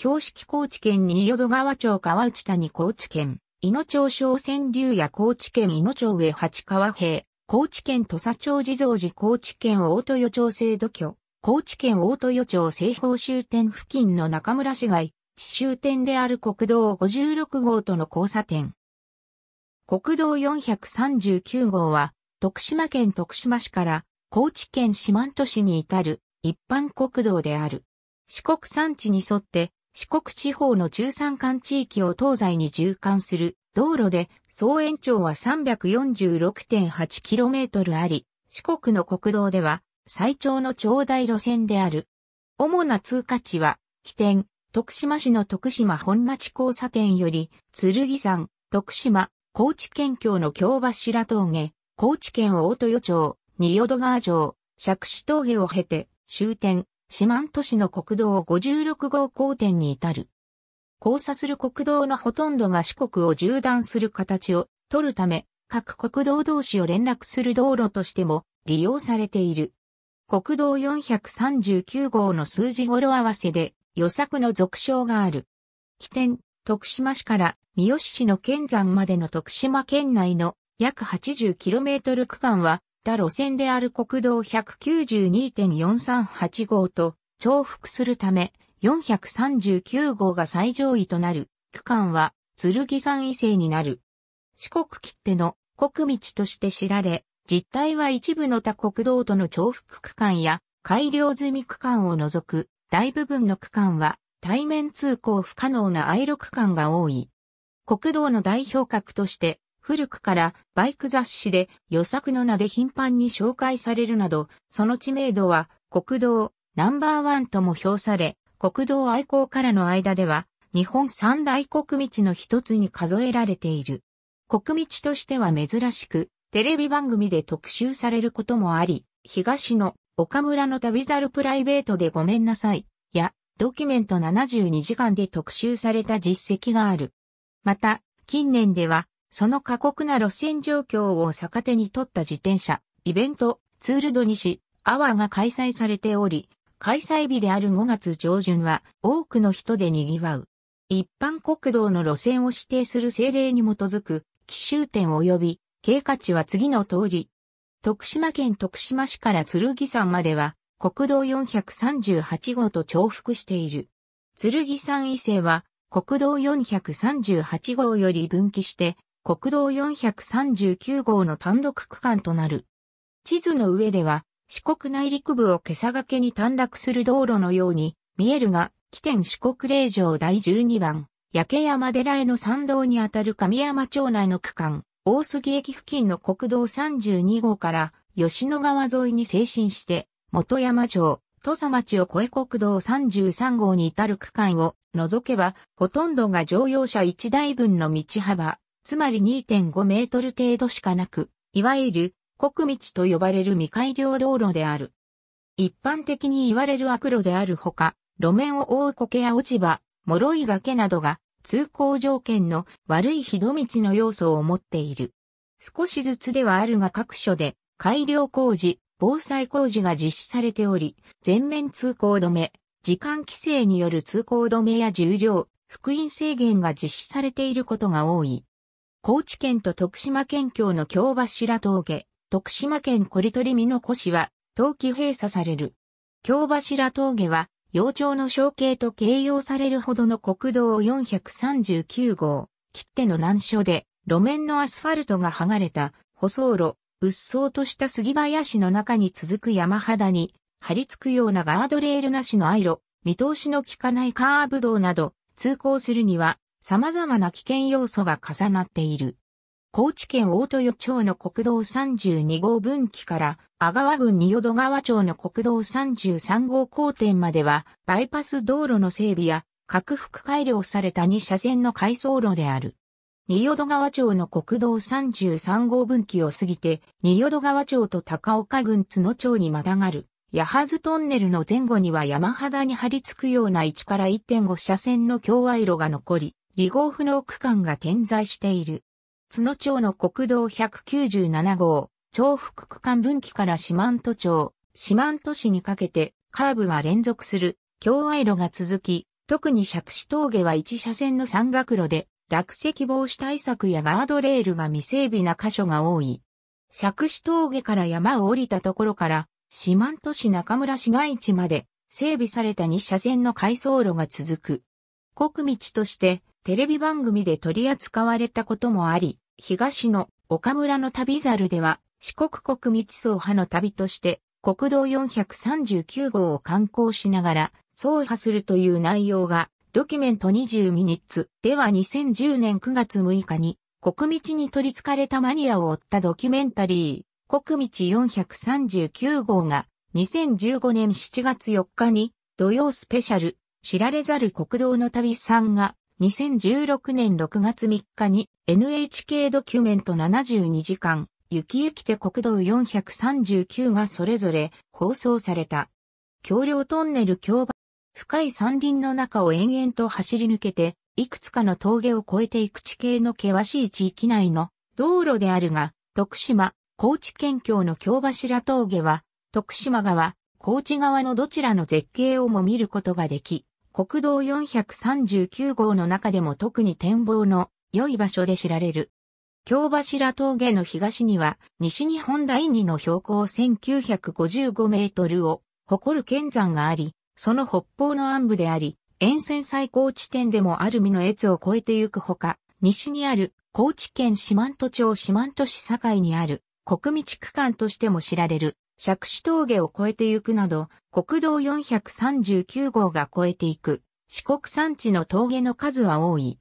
標識高知県に淀川町川内谷高知県、井野町小川流や高知県井野町上八川平、高知県土佐町地蔵寺高知県大豊町制度居、高知県大豊町西方終点付近の中村市街、地終点である国道56号との交差点。国道439号は、徳島県徳島市から高知県四万都市に至る一般国道である。四国山地に沿って四国地方の中山間地域を東西に縦貫する道路で総延長は 346.8km あり、四国の国道では最長の長大路線である。主な通過地は、起点、徳島市の徳島本町交差点より、剣山、徳島、高知県境の京柱峠、高知県大豊町、仁淀川城、釈子峠を経て、終点、四万都市の国道56号交点に至る。交差する国道のほとんどが四国を縦断する形を取るため、各国道同士を連絡する道路としても利用されている。国道439号の数字語呂合わせで、予作の俗称がある。起点、徳島市から三好市の県山までの徳島県内の約 80km 区間はった路線である国道192.438号と重複するため、439号が最上位となる区間は剣山異性になる。四国切手の国道として知られ、実態は一部の他国道との重複区間や改良済み区間を除く大部分の区間は対面通行不可能な愛路区間が多い。国道の代表格として古くからバイク雑誌で予作の名で頻繁に紹介されるなど、その知名度は国道ナンバーワンとも評され、国道愛好からの間では日本三大国道の一つに数えられている。国道としては珍しく、テレビ番組で特集されることもあり、東の岡村の旅猿プライベートでごめんなさい、や、ドキュメント72時間で特集された実績がある。また、近年では、その過酷な路線状況を逆手に取った自転車、イベント、ツールド西、アワーが開催されており、開催日である5月上旬は多くの人で賑わう。一般国道の路線を指定する政令に基づく、奇襲点及び、経過値は次の通り。徳島県徳島市から剣山までは、国道438号と重複している。剣山伊勢は、国道438号より分岐して、国道439号の単独区間となる。地図の上では、四国内陸部を今朝がけに短絡する道路のように見えるが、起点四国霊場第12番、焼山寺への参道にあたる神山町内の区間、大杉駅付近の国道32号から吉野川沿いに精進して、元山町、土佐町を越え国道33号に至る区間を除けば、ほとんどが乗用車1台分の道幅、つまり2.5メートル程度しかなく、いわゆる国道と呼ばれる未改良道路である。一般的に言われる悪路であるほか、路面を覆う苔や落ち葉、脆い崖などが通行条件の悪いひど道の要素を持っている。少しずつではあるが各所で改良工事、防災工事が実施されており、全面通行止め、時間規制による通行止めや重量、福音制限が実施されていることが多い。高知県と徳島県境の京柱峠、徳島県小鳥取美の古市は、冬季閉鎖される。京柱峠は、洋町の象形と形容されるほどの国道439号、切手の難所で、路面のアスファルトが剥がれた、舗装路、鬱蒼とした杉林の中に続く山肌に、張り付くようなガードレールなしのアイロ見通しの効かないカーブ道など、通行するには様々な危険要素が重なっている。高知県大豊町の国道32号分岐から阿川郡仁淀川町の国道33号交点まではバイパス道路の整備や拡幅改良された2車線の回送路である。仁淀川町の国道33号分岐を過ぎて仁淀川町と高岡郡津野町にまたがる。八幡トンネルの前後には山肌に張り付くような1から1.5車線の境外路が残り、離合不能区間が点在している。津野町の国道197号、重福区間分岐から四万十町、四万十市にかけてカーブが連続する境愛路が続き、特に釈子峠は一車線の山岳路で、落石防止対策やガードレールが未整備な箇所が多い。釈子峠から山を降りたところから、四万十市中村市街地まで整備された2車線の回送路が続く。国道としてテレビ番組で取り扱われたこともあり、東の岡村の旅猿では、四国国道走破派の旅として、国道439号を観光しながら、走破するという内容が、ドキュメント20ミニッツでは2010年9月6日に、国道に取り憑かれたマニアを追ったドキュメンタリー、国道439号が、2015年7月4日に、土曜スペシャル、知られざる国道の旅さんが、2016年6月3日に NHK ドキュメント72時間、雪きて国道439がそれぞれ放送された。橋梁トンネル橋場、深い山林の中を延々と走り抜けて、いくつかの峠を越えていく地形の険しい地域内の道路であるが、徳島、高知県境の京柱峠は、徳島側、高知側のどちらの絶景をも見ることができ、国道439号の中でも特に展望の良い場所で知られる。京柱峠の東には、西日本第2の標高1955メートルを誇る剣山があり、その北方の暗部であり、沿線最高地点でもある身の越を越えてゆくほか、西にある高知県四万十町四万十市境にある国民地区間としても知られる釈子峠を越えてゆくなど、国道439号が越えていく、四国山地の峠の数は多い。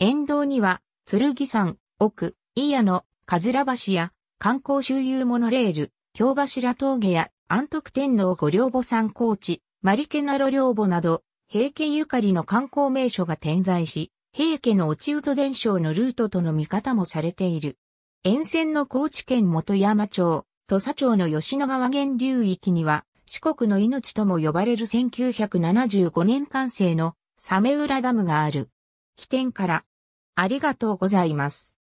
沿道には、剣山、奥、伊谷の、かずら橋や、観光周遊モノレール、京柱峠や、安徳天皇御陵墓山高地、マリケナロ陵墓など、平家ゆかりの観光名所が点在し、平家の落人伝承のルートとの見方もされている。沿線の高知県元山町、土佐町の吉野川源流域には、四国の命とも呼ばれる1975年完成のサメ浦ダムがある。起点から、ありがとうございます。